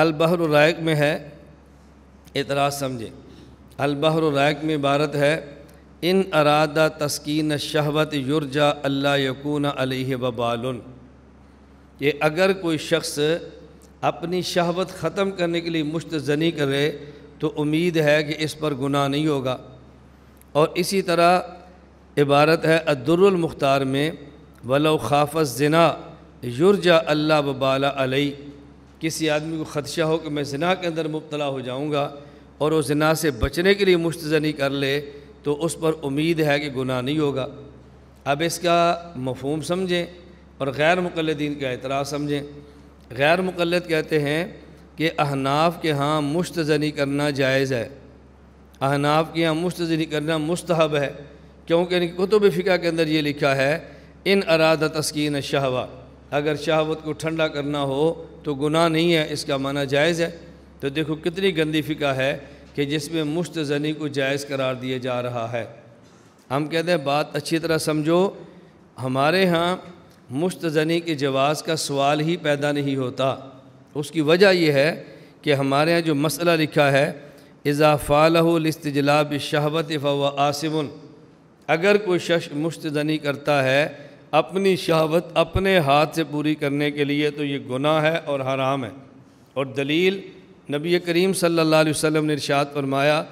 अलबहरायक में है एतराज़ समझे अलबहरायक में इबारत है इन अरादा तस्कीन शहवत युर्जा अल्लाह यकून अलह वबाल ये अगर कोई शख्स अपनी शहवत ख़त्म करने के लिए मुश्त जनी करे तो उम्मीद है कि इस पर गुनाह नहीं होगा और इसी तरह इबारत है अदुरमुख्तार में वलो खाफ़ जना युर्जा अल्लाह वबाला अलई किसी आदमी को ख़दशा हो कि मैं जना के अंदर मुबतला हो जाऊँगा और वो जना से बचने के लिए मुश्तनी कर ले तो उस पर उम्मीद है कि गुनाह नहीं होगा अब इसका मफहम समझें और गैर मुकलदीन का एतराज़ समझें गैर मुकलद कहते हैं कि अहनाफ के यहाँ मुश्तजनी करना जायज़ है अहनाफ के यहाँ मुश्तनी करना मुस्तहब है क्योंकि कुतुब फ़िका के अंदर ये लिखा है इन अरादा तस्किन शहवा अगर शहावत को ठंडा करना हो तो गुनाह नहीं है इसका माना जायज़ है तो देखो कितनी गंदी फ़िका है कि जिसमें मुश्त जनी को जायज़ करार दिया जा रहा है हम कहते हैं बात अच्छी तरह समझो हमारे यहाँ मुश्त जनी के जवाज़ का सवाल ही पैदा नहीं होता उसकी वजह यह है कि हमारे यहाँ जो मसला लिखा है इजाफ़ालस्तजलाब शहबत फ़ आसिम अगर कोई शख्स मुश्त जनी करता है अपनी शहावत अपने हाथ से पूरी करने के लिए तो ये गुनाह है और हराम है और दलील नबी करीम सल्लल्लाहु अलैहि वसल्लम ने इरशाद फरमाया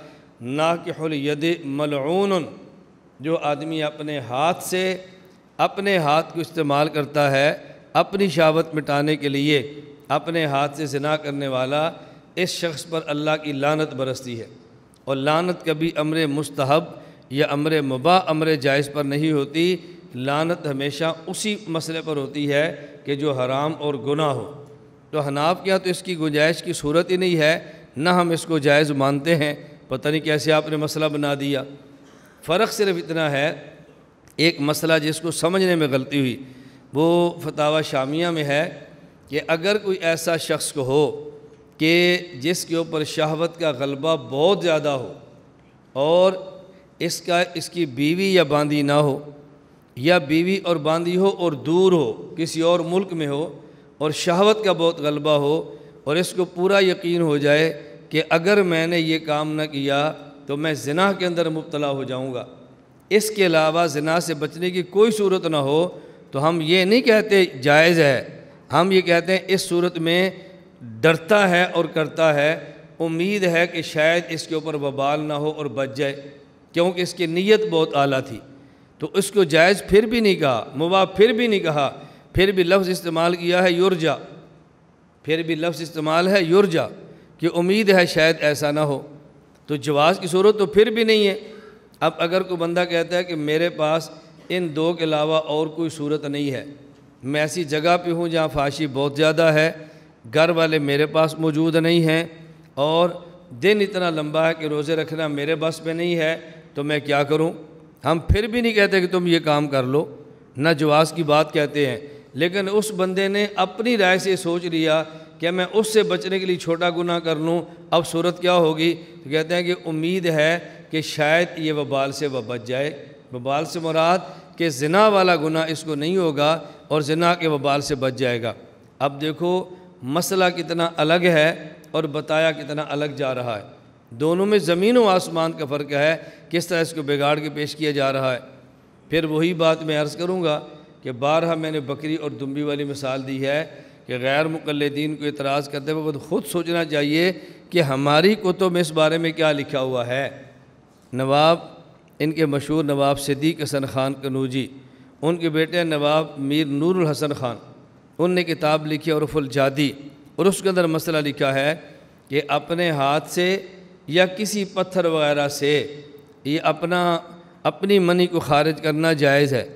ना कि यद मलून जो आदमी अपने हाथ से अपने हाथ को इस्तेमाल करता है अपनी शहावत मिटाने के लिए अपने हाथ से जना करने वाला इस शख्स पर अल्लाह की लानत बरसती है और लानत कभी अमर मुस्तहब या अमर मुबा अमर जायज़ पर नहीं होती लानत हमेशा उसी मसले पर होती है कि जो हराम और गुनाह हो तो हनाफ के यहाँ तो इसकी गुंजाइश की सूरत ही नहीं है ना हम इसको जायज़ मानते हैं पता नहीं कैसे आपने मसला बना दिया फ़र्क सिर्फ इतना है एक मसला जिसको समझने में गलती हुई वो फतावा शामिया में है कि अगर कोई ऐसा शख्स को हो कि जिसके ऊपर शहावत का गलबा बहुत ज़्यादा हो और इसका इसकी बीवी या बांदी ना हो या बीवी और बांदी हो और दूर हो किसी और मुल्क में हो और शहावत का बहुत गलबा हो और इसको पूरा यकीन हो जाए कि अगर मैंने ये काम न किया तो मैं जना के अंदर मुबतला हो जाऊँगा इसके अलावा जना से बचने की कोई सूरत ना हो तो हम ये नहीं कहते जायज़ है हम ये कहते हैं इस सूरत में डरता है और करता है उम्मीद है कि शायद इसके ऊपर बबाल ना हो और बच जाए क्योंकि इसकी नीयत बहुत आला थी तो उसको जायज़ फिर भी नहीं कहा मुबा फिर भी नहीं कहा फिर भी लफ्ज़ इस्तेमाल किया है युर्जा फिर भी लफ्ज़ इस्तेमाल है युर्जा कि उम्मीद है शायद ऐसा ना हो तो जवाज़ की सूरत तो फिर भी नहीं है अब अगर कोई बंदा कहता है कि मेरे पास इन दो के अलावा और कोई सूरत नहीं है मैं ऐसी जगह पे हूँ जहाँ फाशी बहुत ज़्यादा है घर वाले मेरे पास मौजूद नहीं हैं और दिन इतना लंबा है कि रोज़े रखना मेरे बस में नहीं है तो मैं क्या करूँ हम फिर भी नहीं कहते कि तुम ये काम कर लो ना जवास की बात कहते हैं लेकिन उस बंदे ने अपनी राय से सोच लिया कि मैं उससे बचने के लिए छोटा गुना कर लूँ अब सूरत क्या होगी तो कहते हैं कि उम्मीद है कि शायद ये वबाल से वह बच जाए वबाल से मुराद कि जना वाला गुना इसको नहीं होगा और जना के वबाल से बच जाएगा अब देखो मसला कितना अलग है और बताया कितना अलग जा रहा है दोनों में ज़मीन व आसमान का फ़र्क है किस तरह इसको बिगाड़ के पेश किया जा रहा है फिर वही बात मैं अर्ज़ करूँगा कि बारह मैंने बकरी और दुम्बी वाली मिसाल दी है कि गैर मुकलदीन को इतराज़ करते वक्त ख़ुद सोचना चाहिए कि हमारी कुतुब में इस बारे में क्या लिखा हुआ है नवाब इनके मशहूर नवाब सदीक हसन ख़ान कनूजी उनके बेटे नवाब मीर नूर हसन ख़ान उनने किताब लिखी और फुलजादी और उसके अंदर मसला लिखा है कि अपने हाथ से या किसी पत्थर वगैरह से ये अपना अपनी मनी को खारिज करना जायज़ है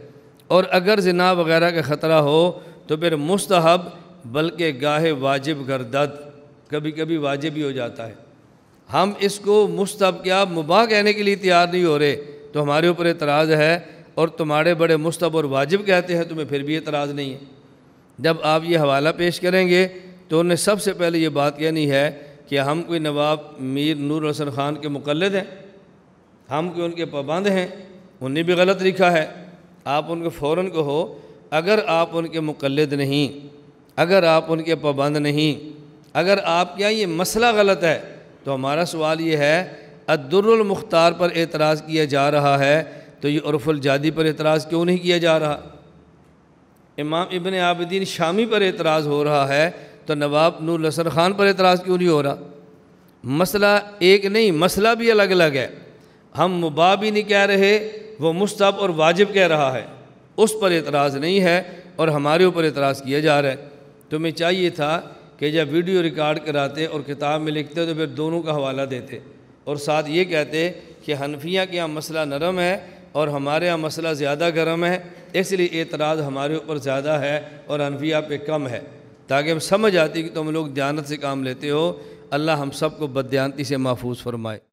और अगर जना वगैरह का ख़तरा हो तो फिर मुस्तहब बल्कि गाहे वाजिब गर्दद कभी कभी वाजिब ही हो जाता है हम इसको मुस्तब क्या मुबा कहने के लिए तैयार नहीं हो रहे तो हमारे ऊपर एतराज़ है और तुम्हारे बड़े मुस्तब और वाजिब कहते हैं तुम्हें फिर भी एतराज़ नहीं है जब आप ये हवाला पेश करेंगे तो उन्हें सबसे पहले ये बात कहनी है क्या हम कोई नवाब मीर नूर हसन ख़ान के मुकलद हैं हम कोई उनके पाबंद हैं उन्हें भी गलत लिखा है आप उनको फ़ौर कहो अगर आप उनके मुकलद नहीं अगर आप उनके पाबंद नहीं अगर आपके यहाँ ये मसला गलत है तो हमारा सवाल ये है अदुरमुख्तार पर एतराज़ किया जा रहा है तो ये उर्फुलजादी पर एतराज़ क्यों नहीं किया जा रहा इमाम इबन आबदीन शामी पर एतराज़ हो रहा है तो नवाब नूर लसर खान पर एतराज़ क्यों नहीं हो रहा मसला एक नहीं मसला भी अलग अलग है हम मुबा भी नहीं कह रहे वो मुस्तब और वाजिब कह रहा है उस पर एतराज़ नहीं है और हमारे ऊपर एतराज़ किया जा रहा है तुम्हें तो चाहिए था कि जब वीडियो रिकॉर्ड कराते और किताब में लिखते तो फिर दोनों का हवाला देते और साथ ये कहते कि हनफिया के यहाँ मसला नरम है और हमारे यहाँ मसला ज़्यादा गर्म है इसलिए एतराज़ हमारे ऊपर ज़्यादा है और हनफिया पे कम है ताकि हम समझ आती कि तुम लोग ध्यानत से काम लेते हो अल्लाह हम सबको बदयानती से महफूज फरमाए